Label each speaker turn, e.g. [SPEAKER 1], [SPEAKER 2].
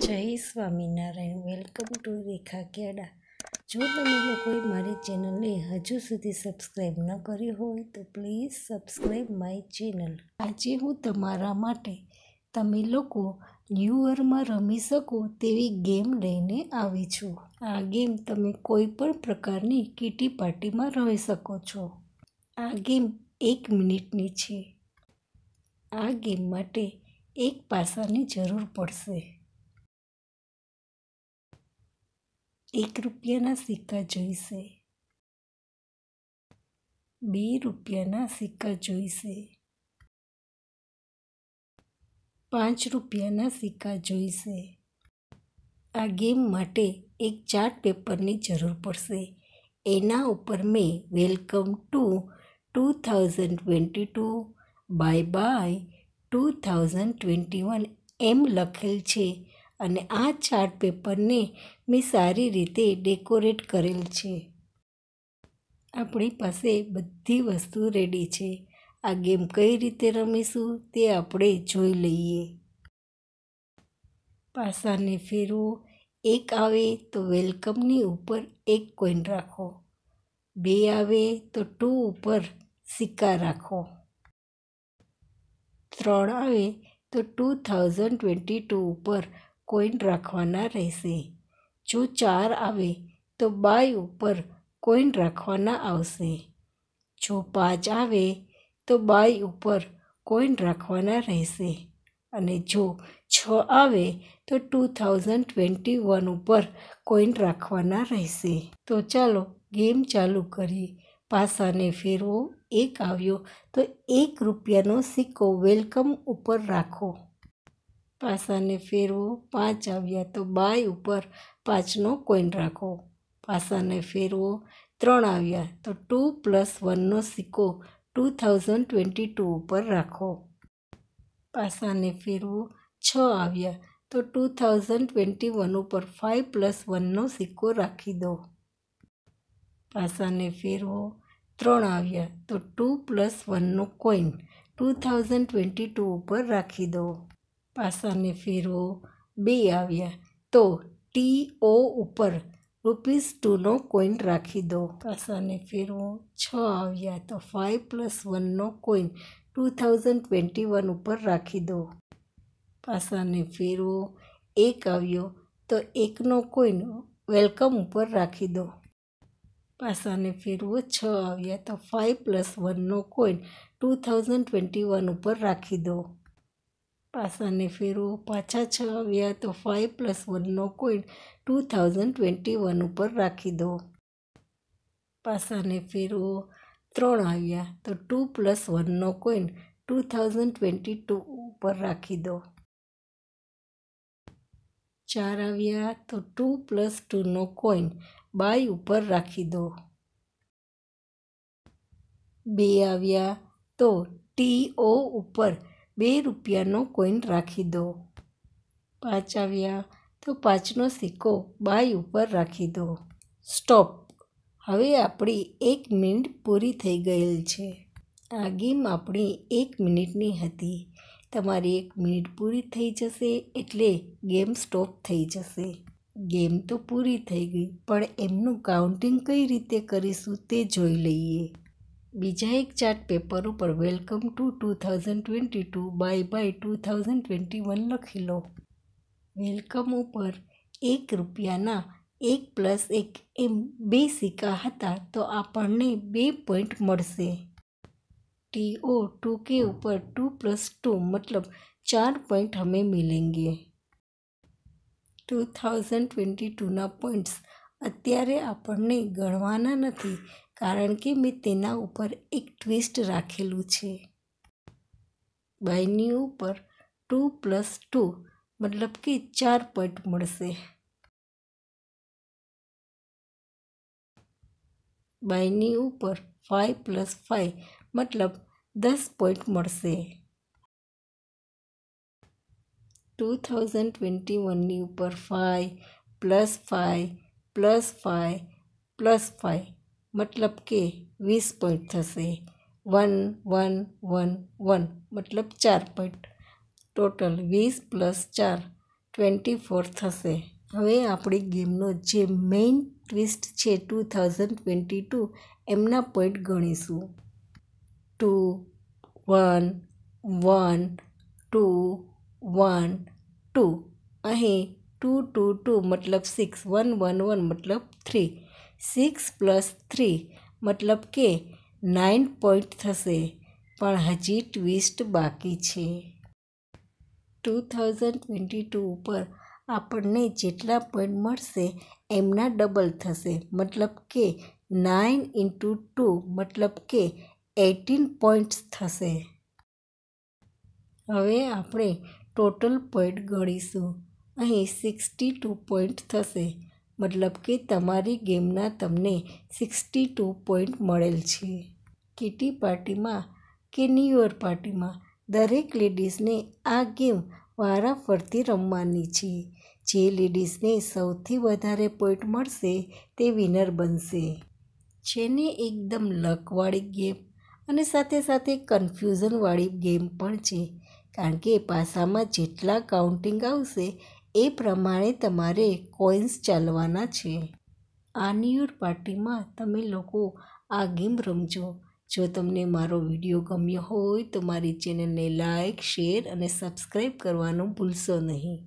[SPEAKER 1] જય Swaminarayan welcome to Rekha Keda જો તમે લોકોએ મારી ચેનલને હજુ સુધી સબસ્ક્રાઈબ ન કરી હોય તો પ્લીઝ સબસ્ક્રાઈબ માય ચેનલ આજે હું તમારા માટે તમે લોકો ન્યૂ યરમાં રમી શકો તેવી ગેમ લઈને આવી છું આ ગેમ તમે કોઈ પણ પ્રકારની કીટી પાર્ટીમાં રમી શકો છો આ ગેમ એક મિનિટની છે આ ગેમ માટે એક પાસાની જરૂર પડશે એક રૂપિયાના સિક્કા જોઈશે બે રૂપિયાના સિક્કા જોઈશે પાંચ રૂપિયાના સિક્કા જોઈશે આ ગેમ માટે એક ચાર્ટ પેપરની જરૂર પડશે એના ઉપર મેં welcome to two thousand twenty two bye bye two thousand twenty one એમ લખેલ છે અને આ ચાર્ટ પેપરને મેં સારી રીતે ડેકોરેટ કરેલ છે આપણી પાસે બધી વસ્તુ રેડી છે આ ગેમ કઈ રીતે રમીશું તે આપણે જોઈ લઈએ પાસાને ફેરવો એક આવે તો વેલકમની ઉપર એક કોઈન રાખો બે આવે તો ટુ ઉપર સિક્કા રાખો ત્રણ આવે તો ટુ થાઉઝન્ડ ટ્વેન્ટી ટુ ઉપર કોઈન રાખવાના રહેશે જો ચાર આવે તો બાય ઉપર કોઈન રાખવાના આવશે જો પાંચ આવે તો બાય ઉપર કોઈન રાખવાના રહેશે અને જો છ આવે તો ટુ થાઉઝન્ડ ટ્વેન્ટી વન ઉપર કોઈન રાખવાના રહેશે તો ચાલો ગેમ ચાલુ કરીએ પાસાને ફેરવો એક આવ્યો તો એક રૂપિયાનો સિક્કો વેલકમ ઉપર રાખો પાસાને ફેરવો પાંચ આવ્યા તો બાય ઉપર પાંચનો કોઈન રાખો પાસાને ફેરવો ત્રણ આવ્યા તો ટુ પ્લસ વનનો સિક્કો ટુ થાઉઝન્ડ ટ્વેન્ટી ટુ ઉપર રાખો પાસાને ફેરવો છ આવ્યા તો ટુ થાઉઝન્ડ ટ્વેન્ટી વન ઉપર ફાઇવ પ્લસ વનનો સિક્કો રાખી દો પાસાને ફેરવો ત્રણ આવ્યા તો ટુ પ્લસ વનનો coin two thousand twenty two ઉપર રાખી દો પાસાને ફેરવો બે આવ્યા તો ટી ઓ ઉપર રૂપીસ ટુનો કોઈન રાખી દો પાસાને ફેરવો છ આવ્યા તો ફાઇવ પ્લસ વનનો coin two thousand twenty one ઉપર રાખી દો પાસાને ફેરવો એક આવ્યો તો એકનો કોઈન વેલકમ ઉપર રાખી દો પાસાને ફેરવો છ આવ્યા તો ફાઇવ પ્લસ વનનો coin two thousand twenty one ઉપર રાખી દો પાસાને ફેરવો પાછા છ આવ્યા તો ફાઇવ પ્લસ વનનો coin two thousand twenty one ઉપર રાખી દો પાસાને ફેરવો ત્રણ આવ્યા તો ટુ પ્લસ વનનો coin two thousand twenty two ઉપર રાખી દો ચાર આવ્યા તો ટુ પ્લસ ટુનો કોઈન બાય ઉપર રાખી દો બે આવ્યા તો ટી ઓ ઉપર બે રૂપિયાનો કોઈન રાખી દો પાંચ આવ્યા તો પાંચનો સિક્કો બાય ઉપર રાખી દો સ્ટોપ હવે આપણી એક મિનિટ પૂરી થઈ ગયેલ છે આ ગેમ આપણી એક મિનિટની હતી તમારી એક મિનિટ પૂરી થઈ જશે એટલે ગેમ સ્ટોપ થઈ જશે ગેમ તો પૂરી થઈ ગઈ પણ એમનું કાઉન્ટિંગ કઈ રીતે કરીશું તે જોઈ લઈએ બીજા એક ચાર્ટ પેપર ઉપર welcome to two thousand twenty two bye bye two thousand twenty one લખી લો વેલકમ ઉપર એક રૂપિયાના એક પ્લસ એક એમ બે સિક્કા હતા તો આપણને બે પોઈન્ટ મળશે ટીઓ ટુ કે ઉપર ટુ પ્લસ ટુ મતલબ ચાર પોઈન્ટ અમે મિલેંગે ટુ થાઉઝન્ડ ટ્વેન્ટી ટુના પોઈન્ટ્સ અત્યારે આપણને ગણવાના નથી કારણ કે મેં તેના ઉપર એક ટ્વિસ્ટ રાખેલું છે બાયની ઉપર ટુ પ્લસ ટુ મતલબ કે ચાર પોઈન્ટ મળશે બાયની ઉપર ફાઇવ પ્લસ ફાઇવ મતલબ દસ પોઈન્ટ મળશે ટુ થાઉઝન્ડ ટ્વેન્ટી વનની ઉપર five plus five plus five plus five મતલબ કે વીસ પોઈન્ટ થશે વન વન વન વન મતલબ ચાર પોઈન્ટ ટોટલ વીસ પ્લસ ચાર ટ્વેન્ટી ફોર થશે હવે આપણી ગેમનો જે મેઇન ટ્વિસ્ટ છે ટુ થાઉઝન્ડ ટ્વેન્ટી ટુ એમના પોઈન્ટ ગણીશું two one one two one two અહીં ટુ ટુ ટુ મતલબ સિક્સ વન વન વન મતલબ થ્રી સિક્સ પ્લસ થ્રી મતલબ કે નાઇન પોઈન્ટ થશે પણ હજી ટ્વિસ્ટ બાકી છે ટુ થાઉઝન્ડ ટ્વેન્ટી ટુ ઉપર આપણને જેટલા પોઈન્ટ મળશે એમના ડબલ થશે મતલબ કે નાઇન ઇન્ટુ ટુ મતલબ કે એટીન પોઈન્ટ્સ થશે હવે આપણે ટોટલ પોઈન્ટ ગણીશું અહીં સિક્સટી ટુ પોઈન્ટ થશે મતલબ કે તમારી ગેમના તમને સિક્સટી ટુ પોઈન્ટ મળેલ છે કીટી પાર્ટીમાં કે ન્યૂ યર પાર્ટીમાં દરેક લેડીઝને આ ગેમ વારાફરતી રમવાની છે જે લેડીઝને સૌથી વધારે પોઈન્ટ મળશે તે વિનર બનશે જેને એકદમ લકવાળી ગેમ અને સાથે સાથે કન્ફ્યુઝનવાળી ગેમ પણ છે કારણ કે પાસામાં જેટલા કાઉન્ટિંગ આવશે એ પ્રમાણે તમારે કોઇન્સ ચાલવાના છે આન્યુર પાર્ટીમાં તમે લોકો આ ગેમ રમજો જો તમને મારો વિડીયો ગમ્યો હોય તો મારી ચેનલને લાઇક શેર અને સબસ્ક્રાઈબ કરવાનું ભૂલશો નહીં